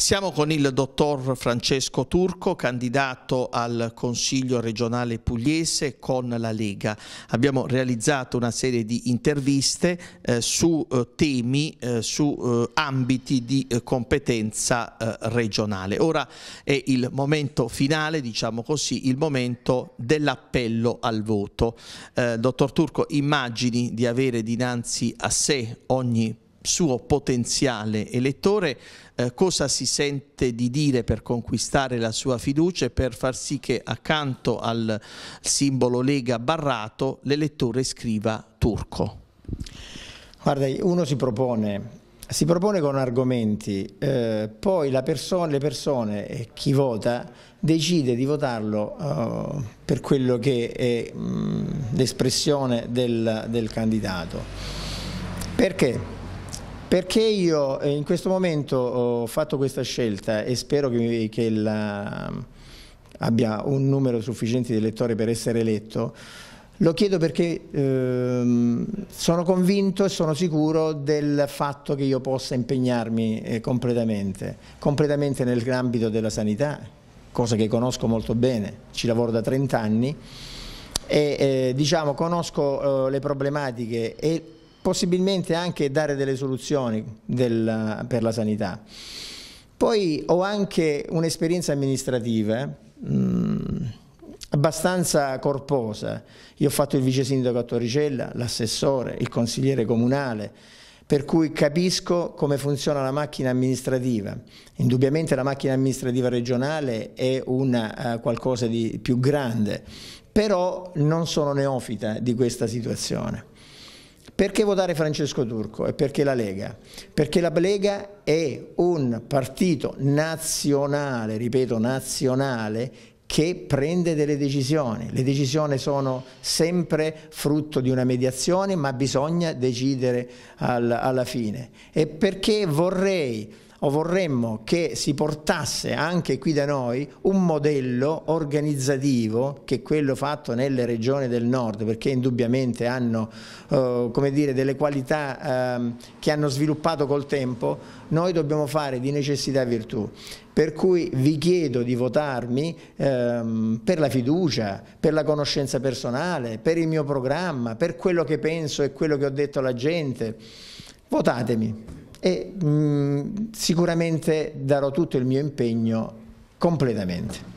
Siamo con il dottor Francesco Turco, candidato al Consiglio regionale pugliese con la Lega. Abbiamo realizzato una serie di interviste eh, su eh, temi, eh, su eh, ambiti di eh, competenza eh, regionale. Ora è il momento finale, diciamo così, il momento dell'appello al voto. dottor Turco, immagini di avere dinanzi a sé ogni suo potenziale elettore eh, cosa si sente di dire per conquistare la sua fiducia e per far sì che accanto al simbolo Lega barrato l'elettore scriva turco? Guarda, uno si propone si propone con argomenti, eh, poi perso le persone, eh, chi vota, decide di votarlo eh, per quello che è mm, l'espressione del, del candidato. Perché? Perché io eh, in questo momento ho fatto questa scelta e spero che, che la, eh, abbia un numero sufficiente di elettori per essere eletto, lo chiedo perché ehm, sono convinto e sono sicuro del fatto che io possa impegnarmi eh, completamente, completamente nell'ambito della sanità, cosa che conosco molto bene, ci lavoro da 30 anni e eh, diciamo conosco eh, le problematiche e possibilmente anche dare delle soluzioni del, per la sanità. Poi ho anche un'esperienza amministrativa mh, mm, abbastanza corposa. Io ho fatto il vice sindaco a Torricella, l'assessore, il consigliere comunale, per cui capisco come funziona la macchina amministrativa. Indubbiamente la macchina amministrativa regionale è una, uh, qualcosa di più grande, però non sono neofita di questa situazione. Perché votare Francesco Turco e perché la Lega? Perché la Lega è un partito nazionale, ripeto nazionale, che prende delle decisioni. Le decisioni sono sempre frutto di una mediazione, ma bisogna decidere al, alla fine. E perché vorrei o vorremmo che si portasse anche qui da noi un modello organizzativo che è quello fatto nelle regioni del nord perché indubbiamente hanno eh, come dire, delle qualità eh, che hanno sviluppato col tempo, noi dobbiamo fare di necessità virtù per cui vi chiedo di votarmi ehm, per la fiducia, per la conoscenza personale, per il mio programma, per quello che penso e quello che ho detto alla gente. Votatemi e mh, mm, sicuramente darò tutto il mio impegno completamente.